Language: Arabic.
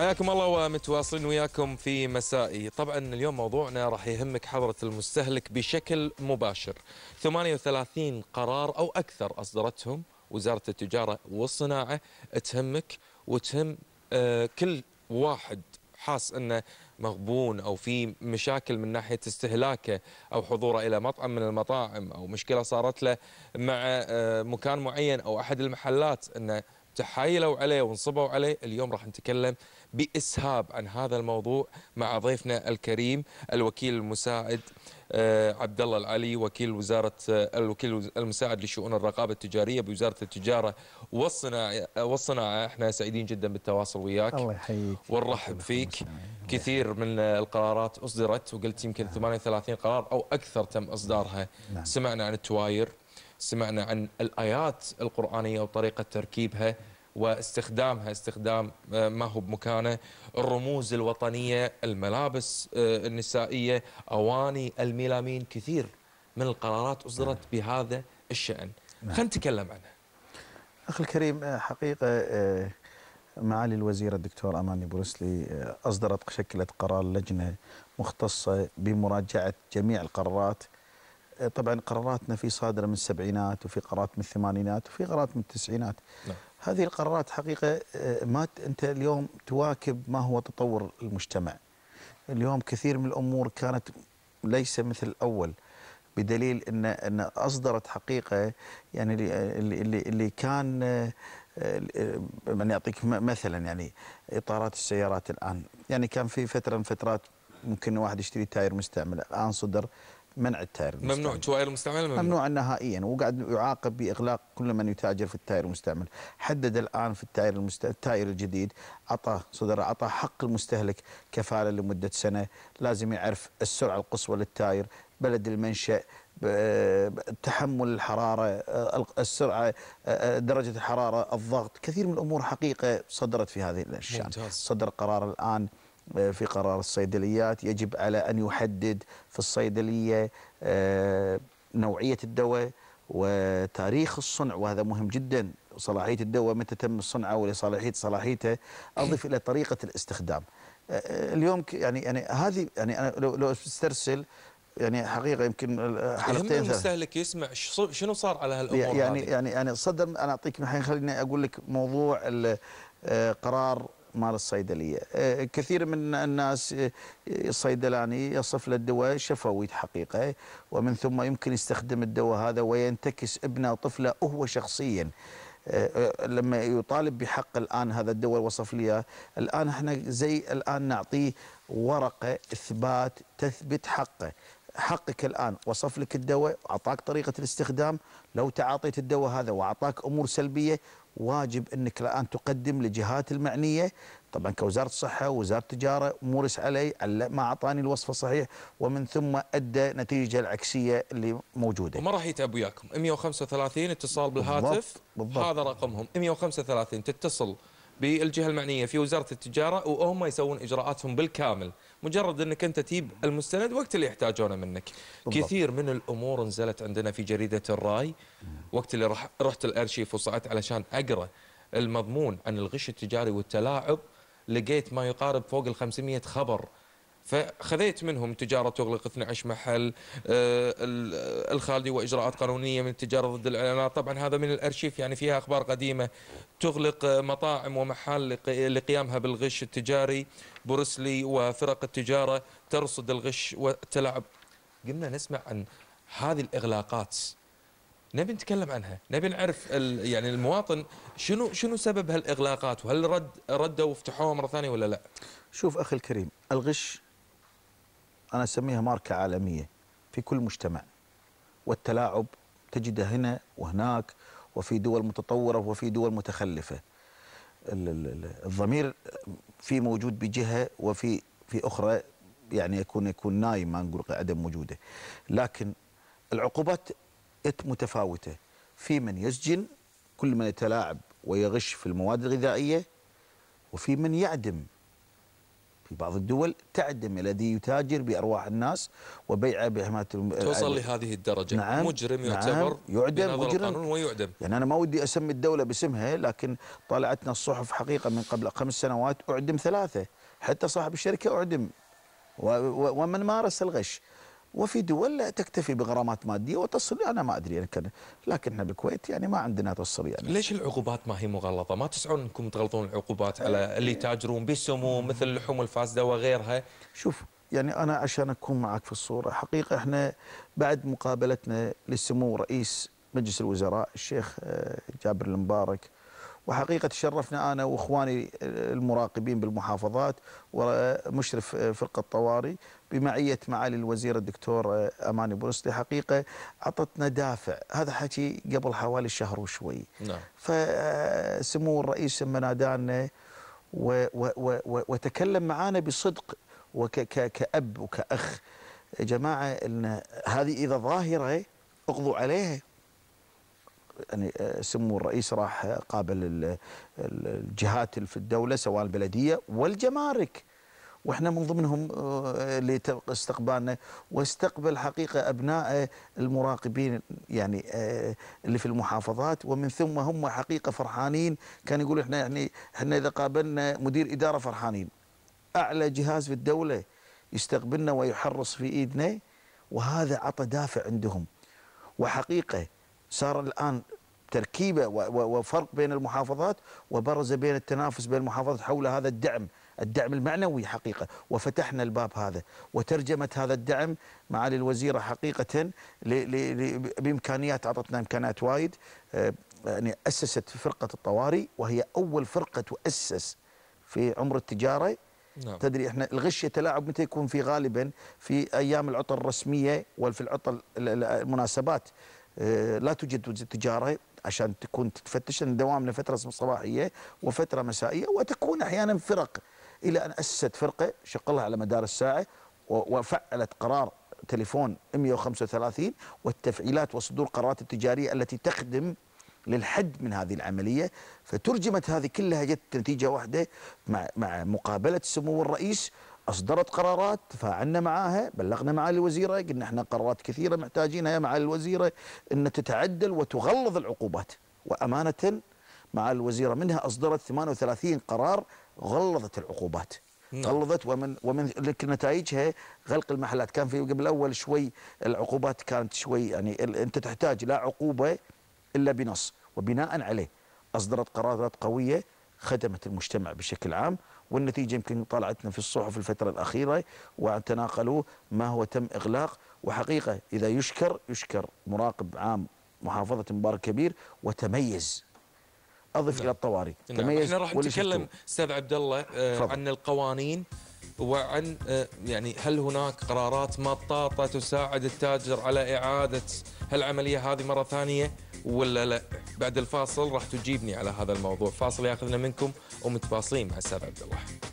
حياكم الله ومتواصلين وياكم في مسائي طبعا اليوم موضوعنا راح يهمك حضرة المستهلك بشكل مباشر 38 قرار أو أكثر أصدرتهم وزارة التجارة والصناعة تهمك وتهم آه، كل واحد حاس أنه مغبون أو في مشاكل من ناحية استهلاكه أو حضوره إلى مطعم من المطاعم أو مشكلة صارت له مع آه، مكان معين أو أحد المحلات أنه تحايلوا عليه وانصبوا عليه اليوم راح نتكلم بإسهاب عن هذا الموضوع مع ضيفنا الكريم الوكيل المساعد آه، عبد الله العلي وكيل وزارة آه، الوكيل المساعد لشؤون الرقابة التجارية بوزارة التجارة والصناعة آه، والصناعة احنا سعيدين جدا بالتواصل وياك الله يحييك ونرحب فيك كثير من القرارات أصدرت وقلت يمكن 38 نعم. قرار أو أكثر تم إصدارها نعم. سمعنا عن التواير سمعنا عن الآيات القرآنية وطريقة تركيبها واستخدامها استخدام آه، ما هو بمكانه الرموز الوطنية الملابس آه، النسائية أواني الميلامين كثير من القرارات أصدرت نعم. بهذا الشأن نعم. خلينا نتكلم عنها أخي الكريم آه، حقيقة معالي الوزير الدكتور أماني بروسلي أصدرت شكلت قرار لجنة مختصة بمراجعة جميع القرارات طبعا قراراتنا في صادره من السبعينات وفي قرارات من الثمانينات وفي قرارات من التسعينات نعم. هذه القرارات حقيقه آه، ما انت اليوم تواكب ما هو تطور المجتمع اليوم كثير من الامور كانت ليس مثل الاول بدليل ان ان اصدرت حقيقه يعني اللي اللي, اللي كان آه، آه، من يعطيك مثلا يعني اطارات السيارات الان يعني كان في فتره من فترات ممكن واحد يشتري تاير مستعمل الان صدر منع التاير المستعمل ممنوع التوائر المستعمل ممنوع, ممنوع نهائيا وقاعد يعاقب باغلاق كل من يتاجر في التاير المستعمل حدد الان في التاير المست... التاير الجديد اعطى صدر اعطى حق المستهلك كفاله لمده سنه لازم يعرف السرعه القصوى للتاير بلد المنشأ تحمل الحرارة السرعة درجة الحرارة الضغط كثير من الأمور حقيقة صدرت في هذه الأشياء ممتاز. صدر قرار الآن في قرار الصيدليات يجب على أن يحدد في الصيدلية آه، نوعية الدواء وتاريخ الصنع وهذا مهم جدا صلاحية الدواء متى تم صنعه ولصلاحية صلاحيته أضف إلى طريقة الاستخدام آه، آه، اليوم يعني يعني هذه يعني أنا لو لو استرسل يعني حقيقه يمكن حلقتين يهم المستهلك يسمع شنو صار على هالامور يعني هذه. يعني يعني صدر انا اعطيك الحين خليني اقول لك موضوع قرار مال الصيدليه آه، كثير من الناس آه، الصيدلاني يصف له الدواء شفوي حقيقه ومن ثم يمكن يستخدم الدواء هذا وينتكس ابنه وطفله هو شخصيا آه، لما يطالب بحق الان هذا الدواء وصف لي الان احنا زي الان نعطيه ورقه اثبات تثبت حقه حقك الآن وصف لك الدواء أعطاك طريقة الاستخدام لو تعاطيت الدواء هذا وأعطاك أمور سلبية واجب أنك الآن تقدم لجهات المعنية طبعا كوزارة الصحه وزارة التجاره مورس علي ما أعطاني الوصف الصحيح ومن ثم أدى نتيجة العكسية اللي موجودة وما راح يتعب وياكم 135 اتصال بالهاتف بالضبط. بالضبط. هذا رقمهم 135 تتصل بالجهه المعنيه في وزاره التجاره وهم يسوون اجراءاتهم بالكامل مجرد انك انت تجيب المستند وقت اللي يحتاجونه منك بالضبط. كثير من الامور نزلت عندنا في جريده الراي وقت اللي رحت الارشيف وصعدت علشان اقرا المضمون عن الغش التجاري والتلاعب لقيت ما يقارب فوق ال 500 خبر فخذيت منهم تجارة تغلق 12 محل آه، آه، الخالدي وإجراءات قانونية من التجارة ضد الإعلانات طبعا هذا من الأرشيف يعني فيها أخبار قديمة تغلق آه، مطاعم ومحال لقيامها بالغش التجاري بروسلي وفرق التجارة ترصد الغش وتلعب قمنا نسمع عن هذه الإغلاقات نبي نتكلم عنها نبي نعرف يعني المواطن شنو شنو سبب هالإغلاقات وهل رد ردوا وفتحوها مرة ثانية ولا لا شوف أخي الكريم الغش أنا أسميها ماركة عالمية في كل مجتمع والتلاعب تجده هنا وهناك وفي دول متطورة وفي دول متخلفة الضمير في موجود بجهة وفي في أخرى يعني يكون يكون نايم ما نقول عدم وجوده لكن العقوبات متفاوتة في من يسجن كل من يتلاعب ويغش في المواد الغذائية وفي من يعدم في بعض الدول تعدم الذي يتاجر بأرواح الناس وبيعه بهمات الم... توصل لهذه الدرجة نعم مجرم نعم، يعتبر نعم يعدم مجرم ويعدم يعني أنا ما ودي أسمي الدولة باسمها لكن طالعتنا الصحف حقيقة من قبل خمس سنوات أعدم ثلاثة حتى صاحب الشركة أعدم و... و... ومن مارس الغش وفي دول تكتفي بغرامات ماديه وتصل انا ما ادري يعني كان لكن بالكويت يعني ما عندنا تصل يعني ليش العقوبات ما هي مغلطه؟ ما تسعون انكم تغلطون العقوبات على إيه. اللي يتاجرون بالسموم مثل اللحوم الفاسده وغيرها؟ شوف يعني انا عشان اكون معك في الصوره حقيقه احنا بعد مقابلتنا لسمو رئيس مجلس الوزراء الشيخ آه، جابر المبارك وحقيقة تشرفنا أنا وإخواني المراقبين بالمحافظات ومشرف فرقة طواري بمعية معالي الوزير الدكتور أماني بونسلي حقيقة أعطتنا دافع هذا حكي قبل حوالي شهر وشوي نعم. فسمو الرئيس منادانا و و و و وتكلم معانا بصدق وكأب وكأخ يا جماعة إن هذه إذا ظاهرة اقضوا عليها يعني آه، سمو الرئيس راح قابل الجهات في الدوله سواء البلديه والجمارك واحنا من ضمنهم آه، اللي استقبالنا واستقبل حقيقه ابناء المراقبين يعني آه، اللي في المحافظات ومن ثم هم حقيقه فرحانين كان يقول احنا يعني احنا اذا قابلنا مدير اداره فرحانين اعلى جهاز في الدوله يستقبلنا ويحرص في ايدنا وهذا عطى دافع عندهم وحقيقه صار الآن تركيبه وفرق بين المحافظات وبرز بين التنافس بين المحافظات حول هذا الدعم الدعم المعنوي حقيقه وفتحنا الباب هذا وترجمه هذا الدعم معالي الوزيره حقيقه بامكانيات اعطتنا امكانيات وايد آه، يعني اسست فرقه الطوارئ وهي اول فرقه تؤسس في عمر التجاره نعم. تدري احنا الغش يتلاعب متى يكون في غالبا في ايام العطل الرسميه وفي العطل المناسبات آه، لا توجد تجاره عشان تكون تتفتش لان دوامنا فتره صباحيه وفتره مسائيه وتكون احيانا فرق الى ان اسست فرقه شغلها على مدار الساعه وفعلت قرار تليفون 135 والتفعيلات وصدور قرارات التجاريه التي تخدم للحد من هذه العمليه فترجمت هذه كلها جت نتيجه واحده مع مع مقابله سمو الرئيس اصدرت قرارات تفاعلنا معها بلغنا معالي الوزيره قلنا احنا قرارات كثيره محتاجينها يا معالي الوزيره ان تتعدل وتغلظ العقوبات وامانه مع الوزيره منها اصدرت 38 قرار غلظت العقوبات نعم. غلظت ومن ومن نتائجها غلق المحلات كان في قبل اول شوي العقوبات كانت شوي يعني انت تحتاج لا عقوبه الا بنص وبناء عليه اصدرت قرارات قويه خدمت المجتمع بشكل عام والنتيجة يمكن طلعتنا في الصحف الفترة الأخيرة وتناقلوا ما هو تم إغلاق وحقيقة إذا يشكر يشكر مراقب عام محافظة مبارك كبير وتميز أضف نعم. إلى الطوارئ نعم. تميز احنا راح نتكلم أستاذ عبد الله آه، عن القوانين وعن آه، يعني هل هناك قرارات مطاطة تساعد التاجر على إعادة هالعملية هذه مرة ثانية ولا لا بعد الفاصل راح تجيبني على هذا الموضوع فاصل ياخذنا منكم ومتواصلين مع السادة عبد الله